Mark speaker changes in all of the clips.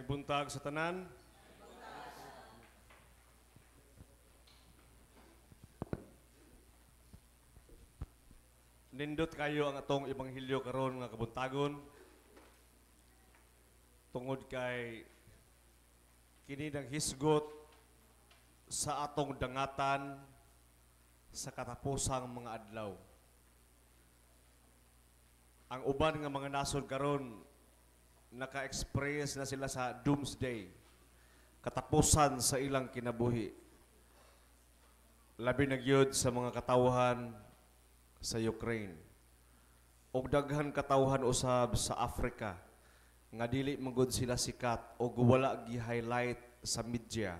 Speaker 1: May buntag sa tanan. Nindot kayo ang atong ebanghelyo karon nga kabuntagon tungod kay kini nang hisgot sa atong dangatan sa katapusang mga adlaw. Ang uban nga mga nasod karon naka express na sila sa doomsday, katapusan sa ilang kinabuhi. Labi nagyod sa mga katawhan sa Ukraine. O daghan katawhan usab sa Africa nga dili magod sila sikat o wala gi-highlight sa media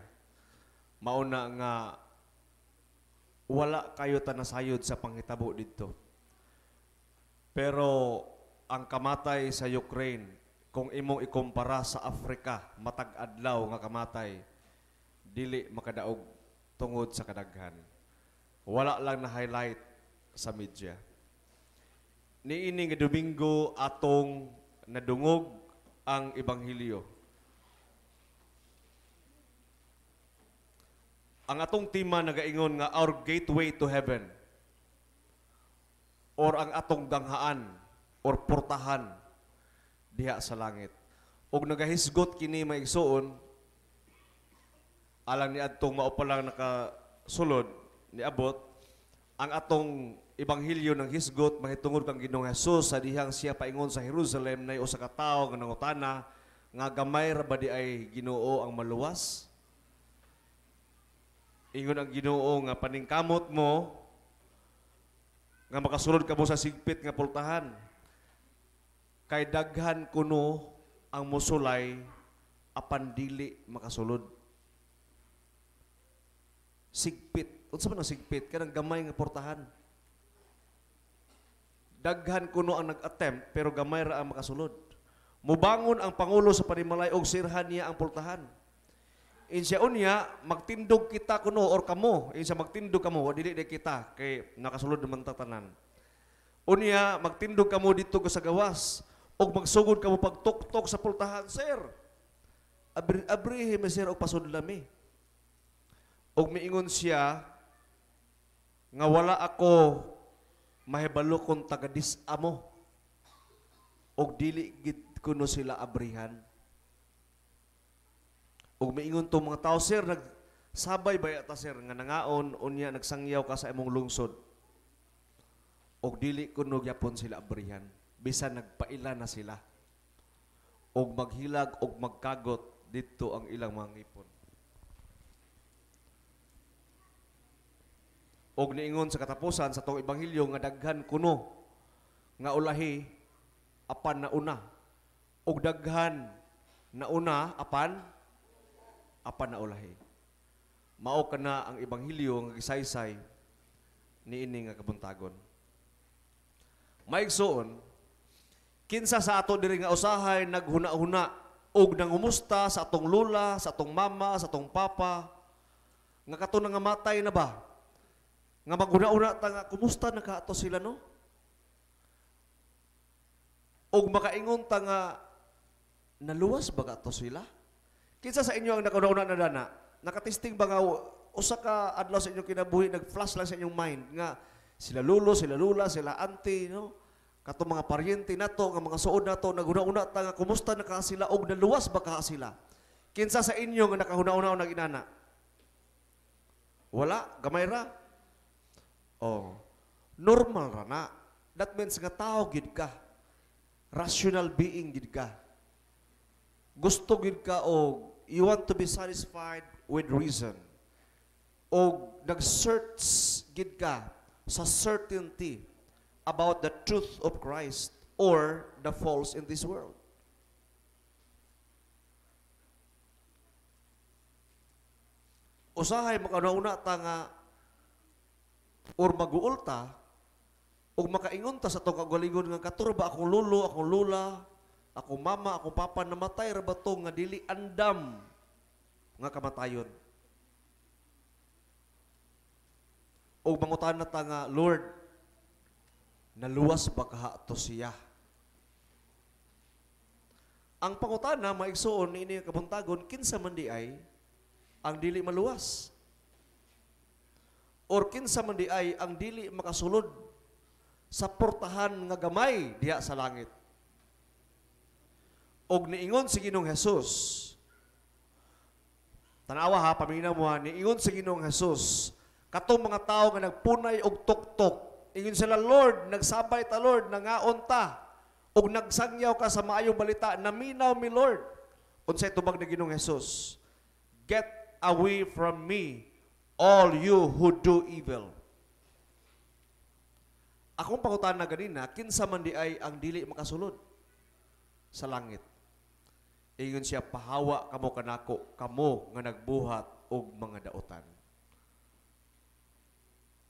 Speaker 1: mao nga wala kayo tanasayod sa panghitabo didto pero ang kamatay sa Ukraine kung imong ikumpara sa Afrika matag adlaw nga kamatay dili makadaog tungod sa kadaghan wala lang na highlight sa media niini nga Domingo atong nadungog ang ebanghelyo ang atong tema nagaingon nga our gateway to heaven or ang atong ganghaan or portahan diha sa langit. Ug nagahisgot kini maigsuon alang ni adtong mao pa lang nakasulod niabot ang atong Ibanghilyo ng Hisgot mahitungod kang Ginoong Hesus sa dihang siya paingon sa Jerusalem na usa ka tawo nga nangutana nga gamay ra ba di ay Ginoo ang maluwas? Ingon ang Ginoo nga paningkamot mo nga makasulod ka mo sa sigpit nga pultahan kay daghan kuno ang musulay apan dili makasulod. Sigpit. Unsa man ang sigpit? Kanang gamay nga portahan. Daghan kuno ang nag-attempt pero gamay ra ang makasulod. Mubangon ang pangulo sa panimalay og sirhan niya ang portahan. Insya unya, magtindog kita kuno or kamo. Insya magtindog kamo, wa di kita kay nakasulod naman tatanan. Unya, magtindog kamo dito ko sa gawas og magsugod ka mo pagtuktok sa pultahan, sir. Abri, abrihi mi sir og pasudlami. Og miingon siya nga wala ako mahibalo kung tagadis amo og dili gid kuno sila abrihan. Og miingon to mga tao, sir, nag sabay ba yata sir nga nangaon unya nagsangyaw ka sa imong lungsod. Og dili kuno gyapon sila abrihan bisan nagpaila na sila og maghilag og magkagot dito ang ilang mga ngipon og niingon sa katapusan sa tong ebanghelyo nga daghan kuno nga ulahi apan nauna og daghan nauna apan apan na ulahi. mao kana ang ebanghelyo nga gisaysay ni ini nga kabuntagon maigsoon Kinsa sa ato diri nga usahay naghuna-huna og nangumusta sa atong lula, sa atong mama, sa atong papa nga kato nga matay na ba? Nga maghuna-una ta nga kumusta na ka ato sila no? Og makaingon ta nga naluwas ba ato sila? Kinsa sa inyo ang nakauna-una na dana? Nakatisting ba nga usa ka adlaw sa inyong kinabuhi nag-flash lang sa inyong mind nga sila lulo, sila lula, sila auntie, no? Kato mga paryente na to, mga suod na to, naguna-una ta nga kumusta na kasila og naluwas ba ka sila? Kinsa sa inyo nga nakahuna-una og inana? Wala, gamay ra. Oh. Normal ra na. That means nga tao gid ka. Rational being gid ka. Gusto gid ka og you want to be satisfied with reason. O nag-search gid ka sa certainty about the truth of Christ or the false in this world. Usahay makanauna ta nga or maguulta ta o makaingon ta sa itong kagalingon nga katurba akong lulo, akong lula, akong mama, akong papa namatay ra ba nga dili andam nga kamatayon. O mangutan na ta nga, Lord, naluwas bakaha to siya. Ang pangutana, maigsoon ini kabuntagon, kinsa man di ay, ang dili maluwas. Or kinsa man di ay, ang dili makasulod sa portahan nga gamay diha sa langit. Og niingon si Ginong Hesus, tanawa ha, paminaw mo ha, niingon si Ginong Hesus, katong mga tao nga nagpunay og tuktok Ingon sila, Lord, nagsabay ta, Lord, nangaon ta, ug nagsangyaw ka sa maayong balita, naminaw mi, Lord. Unsay tubag ni Ginoong Hesus? Get away from me, all you who do evil. Akong pangutan na ganina, kinsa man di ay ang dili makasulod sa langit. Ingon siya, pahawa kamo kanako, kamo nga nagbuhat og mga daotan.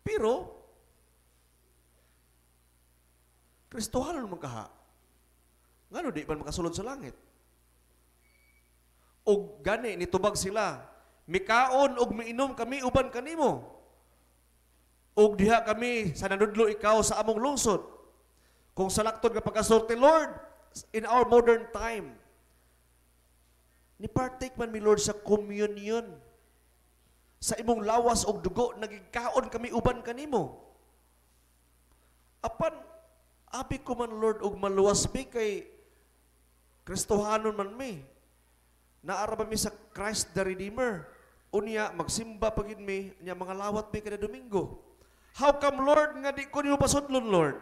Speaker 1: Pero, Kristohanon man kaha. Ngano di ba makasulod sa langit? Og gani nitubag sila, mikaon og miinom kami uban kanimo. Og diha kami sa nanudlo ikaw sa among lungsod. Kung salaktod nga pagkasorte Lord in our modern time. Ni partake man mi Lord sa communion sa imong lawas og dugo nagigkaon kami uban kanimo. Apan Abi ko man, Lord, og maluwas mi kay Kristohanon man mi. Naaraba mi sa Christ the Redeemer. Unya, magsimba pagid mi, niya mga lawat mi kada Domingo. How come, Lord, nga di ko niyo pasudlon, Lord?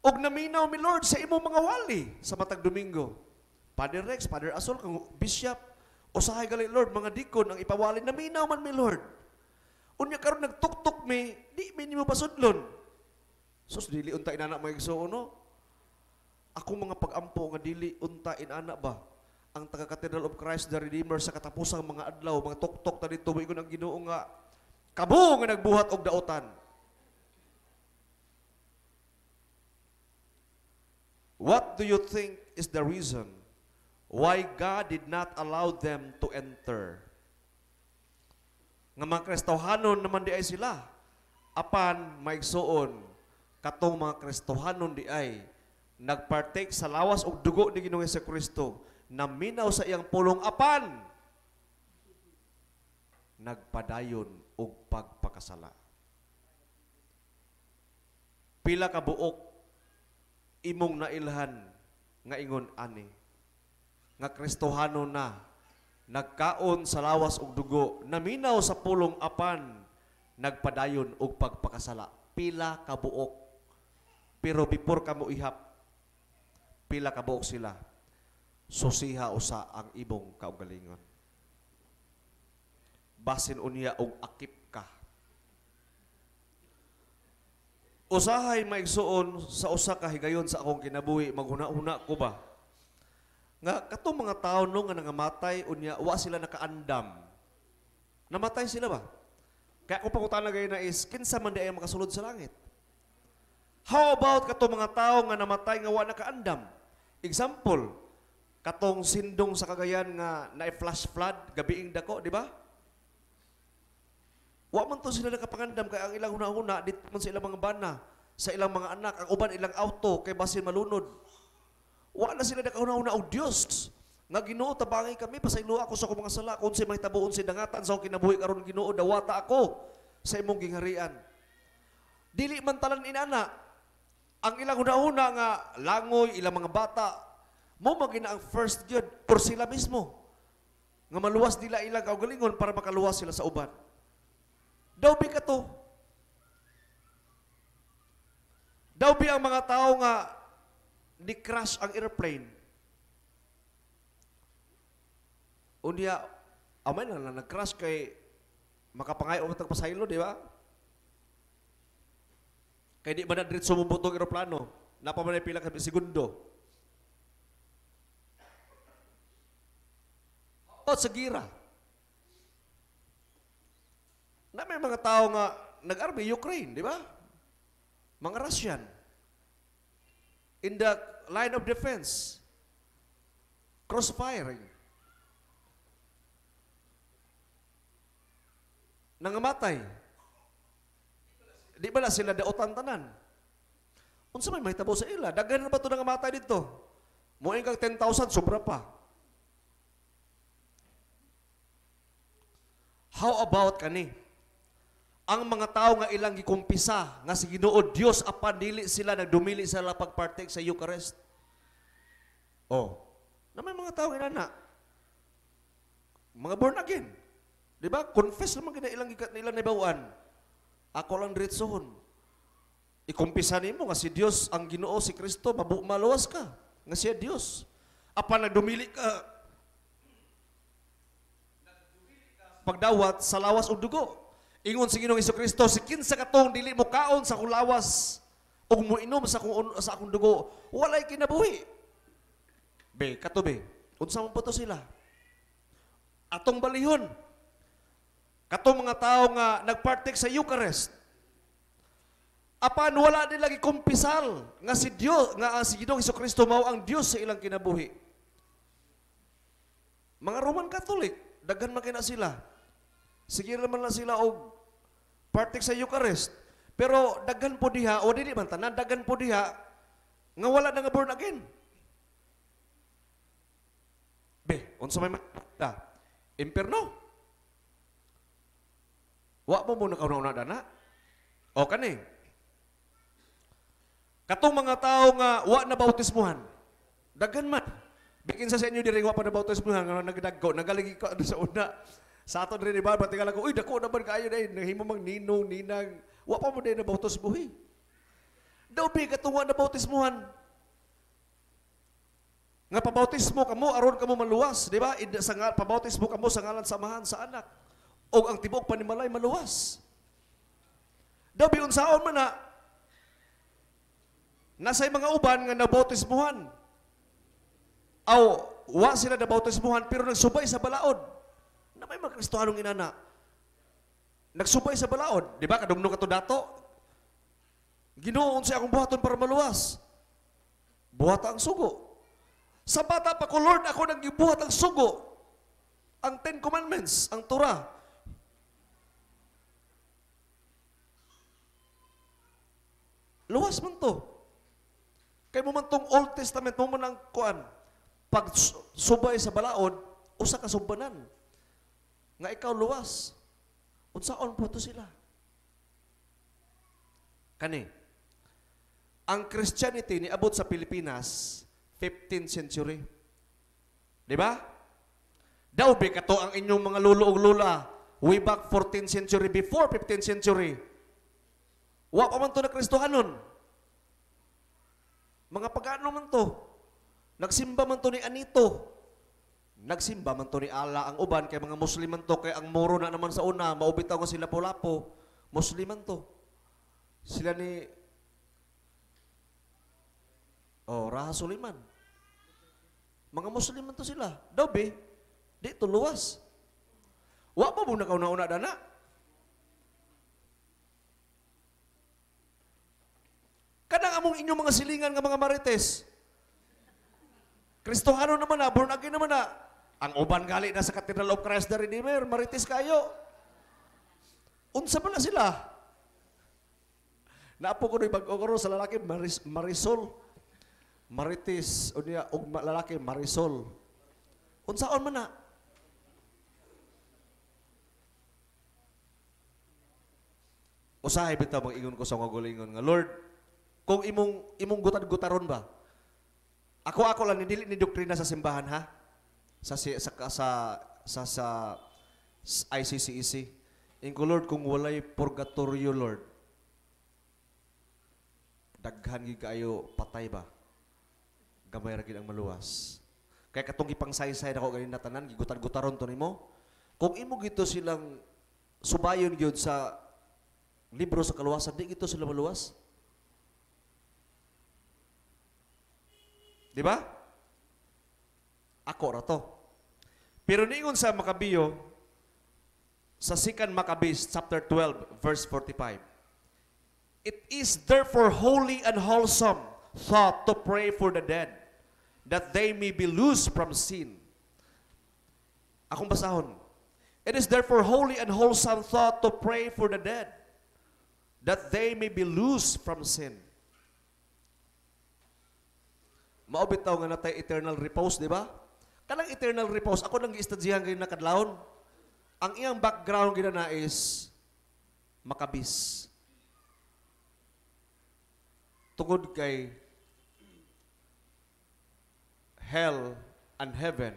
Speaker 1: Og naminaw mi, Lord, sa imo mga wali sa matag Domingo. Father Rex, Father Asol, kang Bishop, usahay gali, Lord, mga dikon, ang ipawali, naminaw man mi, Lord. Unya karon nagtuktok mi, di mi nimo Lord. Sus, dili unta inana may igsuono. Ako mga pagampo nga dili unta inana ba ang taga Cathedral of Christ the Redeemer sa katapusang mga adlaw, mga tuktok ta dito moingon ang Ginoo nga kamo nga nagbuhat og daotan. What do you think is the reason why God did not allow them to enter? Nga mga Kristawhanon naman di ay sila, apan maigsuon katong mga Kristohanon di ay nagpartake sa lawas ug dugo ni Ginoong Hesus Kristo naminaw sa iyang pulong apan nagpadayon og pagpakasala pila ka buok imong nailhan nga ingon ani nga Kristohano na nagkaon sa lawas ug dugo naminaw sa pulong apan nagpadayon og pagpakasala pila ka buok pero before ka mo ihap, pila ka buok sila. Susiha usa ang ibong kaugalingon. Basin unya og akip ka. Usahay maigsuon sa usa ka higayon sa akong kinabuhi, maghuna-huna ko ba? Nga katong mga tao no nga nangamatay unya wa sila nakaandam. Namatay sila ba? Kaya kung pangutan na gayon na is, kinsa man di ay makasulod sa langit. How about kato mga tao nga namatay nga wala kaandam? Example, katong sindong sa Cagayan nga na-flash flood gabiing dako, di ba? Wa man to sila nakapangandam kay ang ilang una-una, dito man sa ilang mga bana, sa ilang mga anak, ang uban ilang auto kay basin malunod. Wa na sila nakahuna-huna og oh, Dios. Nga Ginoo tabangay kami pasaylo ako sa mga sala kun si tabuon si dangatan sa kinabuhi karon Ginoo dawata ako sa imong gingharian. Dili man talan inana ang ilang una-una nga langoy, ilang mga bata, mo magina ang first yun por sila mismo. Nga maluwas nila ilang kaugalingon para makaluwas sila sa uban. Daw bi ka to. Daw bi ang mga tao nga ni crash ang airplane. Unya, amay na na nag-crash kay makapangayo ang di ba? Kaya di man na diretso mumutong aeroplano. Napamanay pila kami segundo. O sa gira. Na may mga tao nga nag-army Ukraine, di ba? Mga Russian. In the line of defense. Crossfiring. Nangamatay. Di ba na sila daotan tanan? Unsa may mahitabo sa ila? Daghan na ba ito nga matay dito? Muing kang 10,000, sobra pa. How about kani? Ang mga tao nga ilang gikumpisa nga si Ginoo Dios apan dili sila nagdumili sila pagpartake sa Eucharist. Oh. Na may mga tao inana. Mga born again. Di ba? Confess lang gina ilang ikat nila nibawaan. Ako lang diretsohon. Ikumpisa nimo nga si Dios ang Ginoo si Kristo mabu maluwas ka nga siya Dios. Apan nagdumili ka pagdawat sa lawas ug dugo. Ingon si Ginoong Kristo si kinsa katong dili mo kaon sa kulawas ug moinom sa kung sa akong dugo, walay kinabuhi. Be, kato be. Unsa man sila? Atong balihon, Katong mga tao nga nagpartik sa Eucharist, apan wala lagi kumpisal nga si Dios nga ang ah, si Ginoong Kristo mao ang Dios sa ilang kinabuhi. Mga Roman Catholic, daghan man sila. Sige naman lang sila og partik sa Eucharist. Pero daghan po diha o dili man tanan daghan po diha nga wala na nga born again. Be, unsa may makita? Imperno. Wa mo mo nakauna-una dana. O oh, kani. Katong mga tao nga wa na bautismuhan. Daghan man. Bikin sa senyo diri wa pa na bautismuhan nga nagdaggo, nagaling ko sa una. Sa ato diri ba batingal ko, uy dako na man kaayo dai nahimo mang nino ninang wa pa mo dai na bautismuhi. Daw bi katong wa na bautismuhan. Nga pabautismo kamo aron kamo maluwas, di ba? Sa nga pabautismo kamo sangalan samahan sa anak o ang tibuok panimalay maluwas. Daw biunsaon man na nasay mga uban nga nabautismuhan. Aw, wa sila nabautismuhan pero nagsubay sa balaod. Na may mga Kristohanong inana. Nagsubay sa balaod, di ba? Kadugno ka to dato. Ginuon siya akong buhaton para maluwas. Buhata ang sugo. Sa bata pa ko, Lord, ako nagibuhat ang sugo. Ang Ten Commandments, ang Torah, Luwas man to. Kay mo man tong Old Testament, mo man ang kuan, pag subay sa balaod, usa ka subanan. Nga ikaw luwas. Unsaon po to sila? Kani, ang Christianity niabot sa Pilipinas, 15th century. Di ba? Daw, be, kato ang inyong mga lulo o lula, way back 14th century, before 15th century, Wa pa man to na Kristohanon. Mga pagano man to. Nagsimba man to ni Anito. Nagsimba man to ni Ala ang uban kay mga Muslim man to kay ang Moro na naman sa una maubitaw nga sila polapo. Muslim man to. Sila ni Oh, Raha Suliman. Mga Muslim man to sila. Dobe, di to luwas. Wa pa mo nakauna-una dana. Kanang among inyong mga silingan nga mga marites. Kristohano naman na, born again naman na. Ang uban gali na sa Cathedral of Christ the Redeemer, eh, marites kayo. Unsa ba na sila? Naapo ko nung bag-ogoro sa lalaki, Maris, Marisol. Marites, o niya, og lalaki, Marisol. Unsaon man na? Usahay bitaw mag ingon ko sa mga gulingon nga Lord, kung imong imong gutad gutaron ba? Ako ako lang dili ni doktrina sa simbahan ha. Sa sa sa sa, sa ICCEC. Ingko e Lord kung walay purgatorio Lord. Daghan gid kayo patay ba? Gamay ra gid ang maluwas. Kaya katong ipangsaysay ako ganina natanan gigutad gutaron to nimo. Kung imo gito silang subayon gyud sa libro sa kaluwasan, di gito sila maluwas. Di ba? Ako ra to. Pero niingon sa Makabiyo, sa 2 Maccabees chapter 12 verse 45. It is therefore holy and wholesome thought to pray for the dead that they may be loosed from sin. Akong basahon. It is therefore holy and wholesome thought to pray for the dead that they may be loosed from sin. Maubitaw nga natay eternal repose, di ba? Kanang eternal repose, ako nang istadyahan kayo nakadlawon. Ang iyang background gina na is makabis. Tungod kay hell and heaven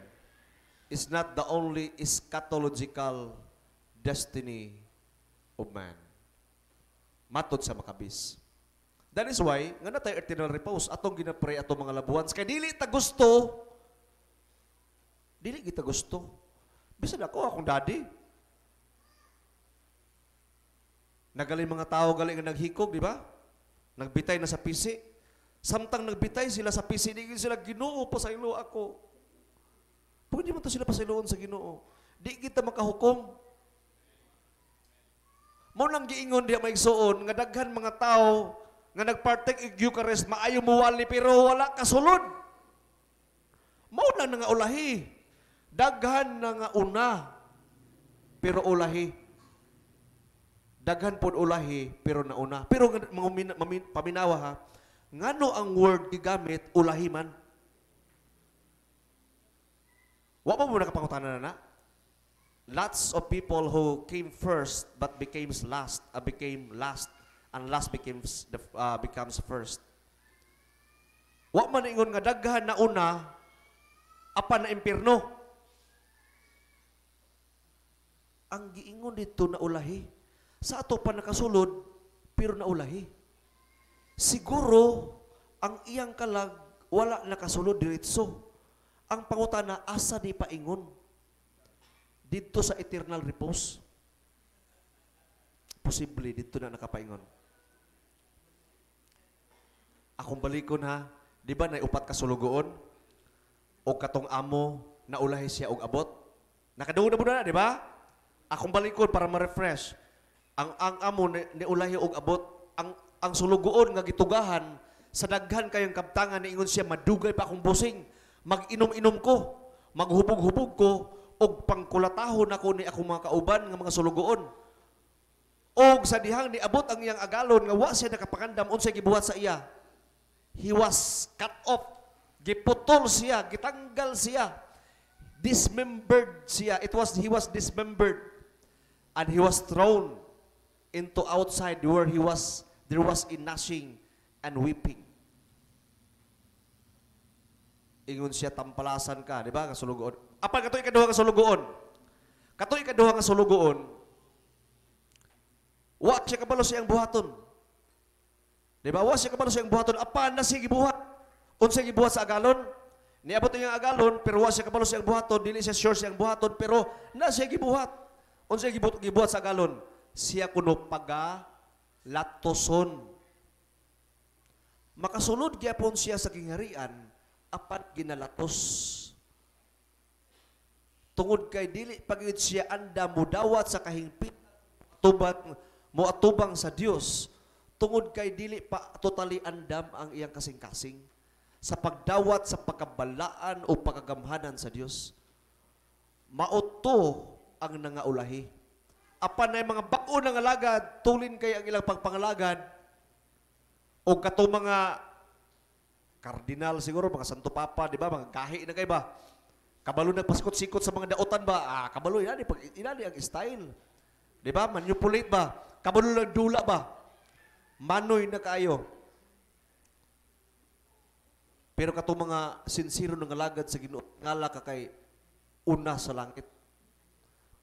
Speaker 1: is not the only eschatological destiny of man. Matod sa makabis. That is why, nga na tayo eternal repose, atong ginapray atong mga labuans. Kaya dili ta gusto, dili kita gusto. Bisan ako, akong daddy. Nagaling mga tao, galing nga naghikog, di ba? Nagbitay na sa pisi. Samtang nagbitay sila sa PC, di sila ginoo pa sa ilo ako. Pwede man to sila pa sa iloon sa ginoo. Di kita makahukom. Mo nang giingon diya maigsuon nga daghan mga tao nga nagpartek og Eucharist maayo mo wali pero wala kasulod. Mao na nga ulahi. Daghan na nga una pero ulahi. Daghan pod ulahi pero nauna. Pero paminawa ha, ngano ang word gigamit ulahi man? Wa pa mo nakapangutanan na na? Lots of people who came first but became last, uh, became last and last becomes, the, uh, becomes first. Wa man ingon nga daghan na una apan na impierno. Ang giingon dito na ulahi sa ato pa nakasulod pero na ulahi. Siguro ang iyang kalag wala nakasulod diretso. Ang pangutan pangutana asa di paingon didto sa eternal repose. Posible didto na nakapaingon akong balikon ha, di ba naiupat ka sulugoon? O katong amo, naulahi siya og abot? Nakadugo na mo na, di ba? Akong balikon para ma-refresh. Ang, ang amo, ni, niulahi og abot. Ang, ang sulugoon nga gitugahan, sa daghan kayong kaptangan, niingon siya, madugay pa akong busing. Mag-inom-inom ko, maghubog-hubog ko, og pangkulatahon ako ni akong mga kauban nga mga sulugoon. Og sa dihang niabot ang iyang agalon nga wa siya nakapakandam, unsay gibuhat sa iya he was cut off. Giputol siya, gitanggal siya. Dismembered siya. It was, he was dismembered. And he was thrown into outside where he was, there was a gnashing and weeping. Ingon siya, tampalasan ka, di ba, nga Apa Apan kato'y kaduha nga sulugoon. Kato'y kaduha nga sulugoon, wa siya kabalo siyang buhaton. Di ba? Wa siya kabalo siyang buhaton. Apan na siya gibuhat. Unsa gibuhat sa agalon? Niabot niya ang agalon, pero wa siya kabalo siyang buhaton. Dili siya sure siyang buhaton, pero na siya gibuhat. Unsa gibuhat, gibuhat sa agalon? Siya kuno paga latoson. Makasulod gyapon siya sa gingharian, apat ginalatos. Tungod kay dili pagid siya anda mudawat sa kahingpit tubat mo atubang sa Dios tungod kay dili pa totally andam ang iyang kasing-kasing sa pagdawat sa pagkabalaan o pagagamhanan sa Dios. Mauto ang nangaulahi. Apan na mga bako nang alagad, tulin kay ang ilang pagpangalagad o kato mga kardinal siguro, mga santo papa, di ba? Mga kahi na kay ba? Kabalo na pasikot sikot sa mga daotan ba? Ah, kabalo, inani, pag, inani ang style. Di ba? Manipulate ba? Kabalo lang dula ba? Manoy na kaayo. Pero kato mga sinsiro ng alagad sa Ginoo, ngala ka kay una sa langit.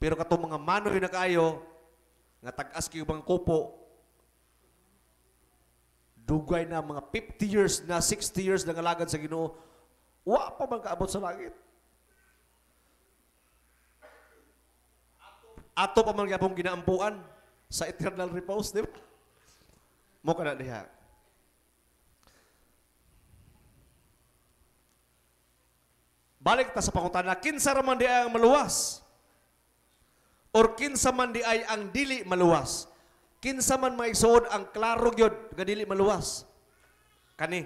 Speaker 1: Pero kato mga manoy na kaayo, nga tag-as kayo mga kupo, dugay na mga 50 years na, 60 years na alagad sa Ginoo, wa pa man kaabot sa langit. Ato pa man gyapong ginaampuan sa eternal repose, di ba? Mo ka diha. Balik ta sa pangutana, kinsa raman di ay ang maluwas? Or kinsa man di ay ang dili maluwas? Kinsa man maisuod ang klaro gyud ga dili maluwas? Kani.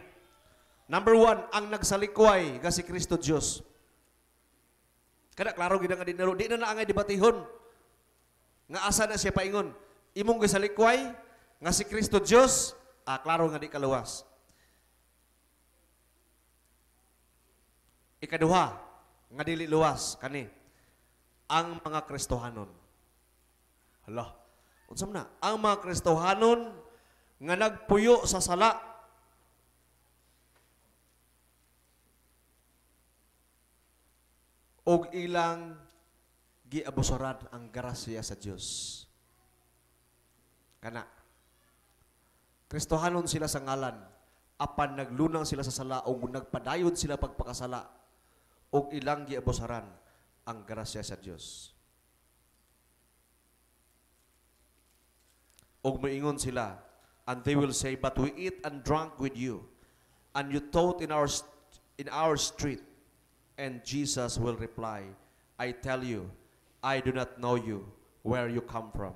Speaker 1: Number one, ang nagsalikway nga si Kristo Dios. Kada klaro gyud nga dinalo, di na angay dibatihon. nga asa na siya paingon. Imong gisalikway, nga si Kristo Dios, ah, klaro nga di kaluwas. Ikaduha, nga dili luwas kani ang mga Kristohanon. Hala, unsam na? Ang mga Kristohanon nga nagpuyo sa sala og ilang giabusoran ang grasya sa Dios. Kana Kristohanon sila sa ngalan, apan naglunang sila sa sala o nagpadayon sila pagpakasala o ilang giabosaran ang grasya sa Diyos. Og moingon sila, and they will say, But we eat and drank with you, and you taught in our, in our street. And Jesus will reply, I tell you, I do not know you, where you come from.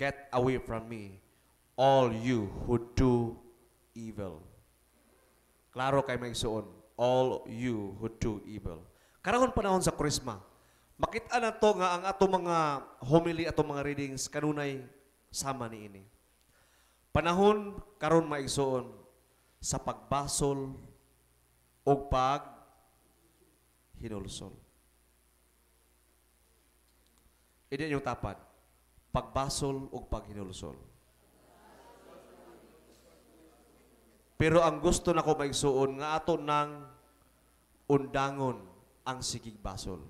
Speaker 1: Get away from me, all you who do evil. Klaro kay maigsuon, all you who do evil. Karahon panahon sa Krisma, makita na to nga ang ato mga homily, ato mga readings, kanunay sama ni ini. Panahon karon maigsuon sa pagbasol o pag hinulsol. Ini yung tapat, pagbasol o hinulsol. Pero ang gusto nako ko maigsuon nga ato ng undangon ang sigig basol.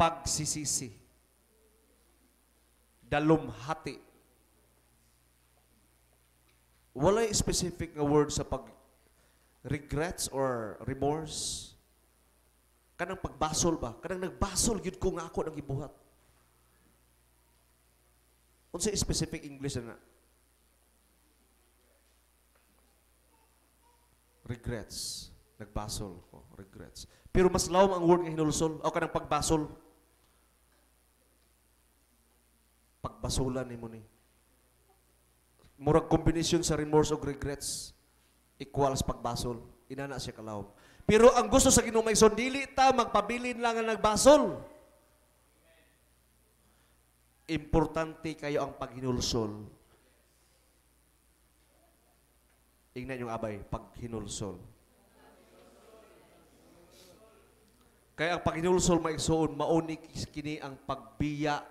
Speaker 1: Pagsisisi. Dalumhati. Walay specific nga word sa pag regrets or remorse. Kanang pagbasol ba? Kanang nagbasol, yun ko nga ako nang ibuhat. Unsa specific English na? Ano? Regrets. Nagbasol ko. Regrets. Pero mas lawom ang word nga hinulusol. O kanang pagbasol. Pagbasulan ni mo ni. Murag combination sa remorse o regrets equals pagbasol. Inana siya kalawom. Pero ang gusto sa Ginoo son, dili ta magpabilin lang ang nagbasol. Importante kayo ang paghinulsol. Ingnan yung abay, paghinulsol. Kaya ang paghinulsol maigsoon, maunik kini ang pagbiya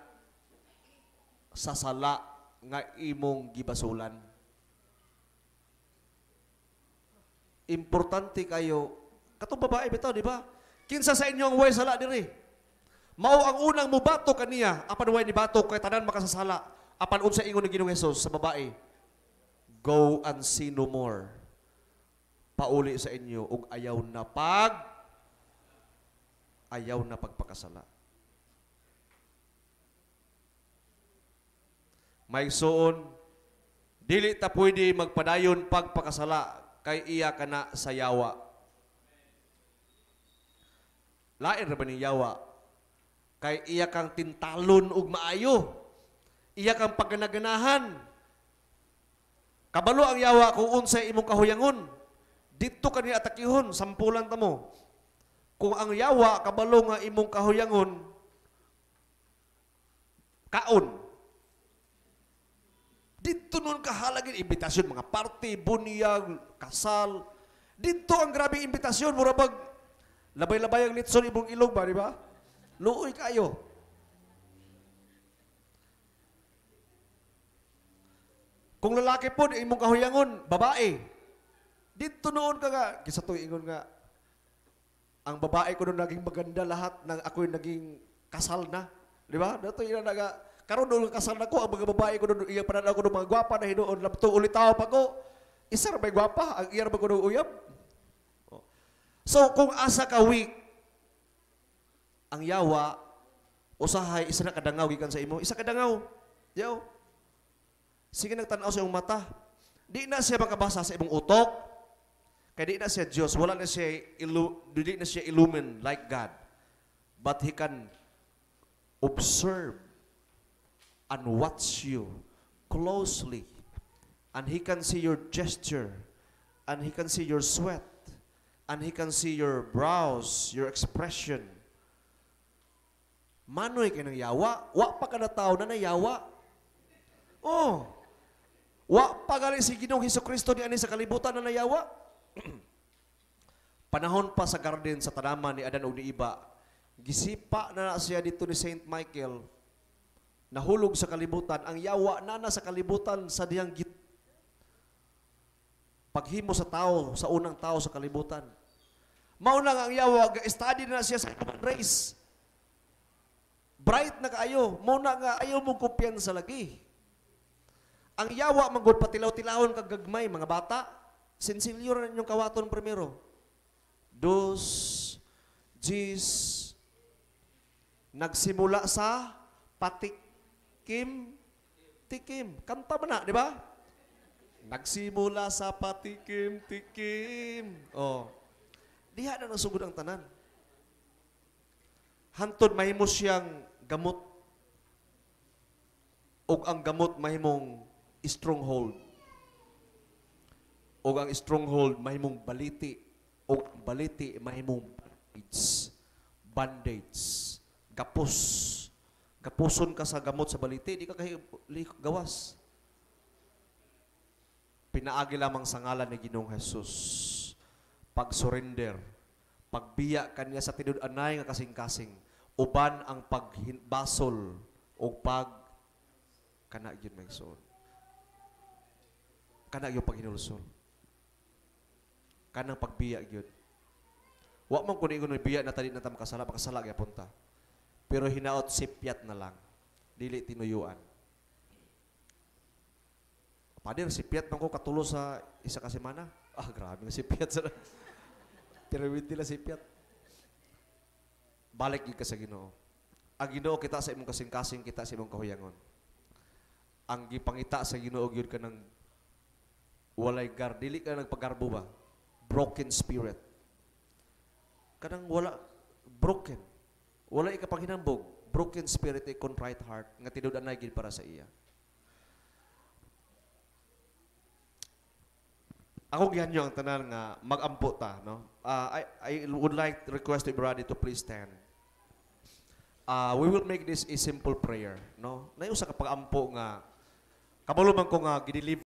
Speaker 1: sa sala nga imong gibasulan. Importante kayo. Katong babae bitaw, di ba? Kinsa sa inyo ang way sala diri? Mao ang unang mubato kaniya, apan way ni bato kay tanan makasasala, apan unsa ingon ni Ginoong Hesus sa babae. Go and see no more. Pauli sa inyo ug ayaw na pag ayaw na pagpakasala. May suon, dili ta pwede magpadayon pagpakasala kay iya kana sa yawa. Lain ra ba ni yawa Kay iya kang tintalon og maayo. Iya kang paganaganahan. Kabalo ang yawa kung unsay imong kahuyangon. Dito kani atakihon, sampulan ta mo. Kung ang yawa kabalo nga imong kahuyangon, kaon. Dito nun kahalagin imbitasyon, mga party, bunyag, kasal. Dito ang grabing imbitasyon, murabag, labay-labay ang litson imong ilog ba, di ba? Luoy kayo. Kung lalaki po, imong kahuyangon, babae. Dito noon ka nga, kisa to ingon nga, ang babae ko noon naging maganda lahat nang ako'y naging kasal na. Di ba? Dato ina naga, karon noon kasal na ko, ang mga babae ko noon, iya panan ko noon mga gwapa na hinoon, lapto ulit tao pa ko. Isar may gwapa, ang iya naman ko noon uyab. So kung asa ka weak, ang yawa, usahay, isa na kadangaw, gikan sa imo, isa kadangaw. Yaw. Sige nagtanaw sa imong mata. Di na siya makabasa sa imong utok. kay di na siya Dios wala na siya, ilu, di na siya illumin like God. But He can observe and watch you closely. And He can see your gesture. And He can see your sweat. And He can see your brows, your expression. Manoy kay ng yawa. Wa pa kada tao na nayawa. Oh. Wa pa galing si Ginoong Hesus Kristo ni ani sa kalibutan na nayawa. Panahon pa sa garden sa tanaman ni Adan ug ni Iba. Gisipa na, na siya dito ni Saint Michael. Nahulog sa kalibutan ang yawa na na sa kalibutan sa diyang git paghimo sa tao sa unang tao sa kalibutan. Mao lang ang yawa, study na siya sa race Bright na kaayo. Muna nga, ayaw mong sa lagi. Ang yawa, manggod patilaw-tilawon gagmay mga bata. Sensilyo ra ninyong kawaton primero. Dos, jis, nagsimula sa patikim, tikim. Kanta ba na, di ba? Nagsimula sa patikim, tikim. Oh. Diha na nasugod ang tanan. Hantod mahimo siyang gamot o ang gamot mahimong stronghold o ang stronghold mahimong baliti o ang baliti mahimong bandage bandage gapos gapuson ka sa gamot sa baliti di ka kay gawas pinaagi lamang sa ngalan ni Ginoong Hesus pag surrender pagbiya kaniya sa tinud-anay nga kasing-kasing uban ang pagbasol o pag kana yun may soon. Kana yung paghinulsol. Kanang pagbiya yun. Wa man kunin kung biya na tali na tam kasala, makasala kaya punta. Pero hinaot sipyat na lang. Dili tinuyuan. Padir, sipyat man ko katulo sa isa ka semana. Ah, grabe nga sipyat. Pero hindi na sipyat balik gyud ka sa Ginoo. Ang Ginoo kita sa imong kasing-kasing, kita sa imong kahuyangon. Ang gipangita sa Ginoo gyud ka nang walay gar, dili ka nagpagarbo ba? Broken spirit. Kanang wala broken. Wala ikapanghinambog. Broken spirit ay eh, contrite heart nga tinud anay gid para sa iya. Ako gihanyo ang tanan nga magampo ta, no? Uh, I, I would like to request everybody to please stand uh, we will make this a simple prayer. No? Naiusa ka pag-ampo nga, kabalo man ko nga, gideliver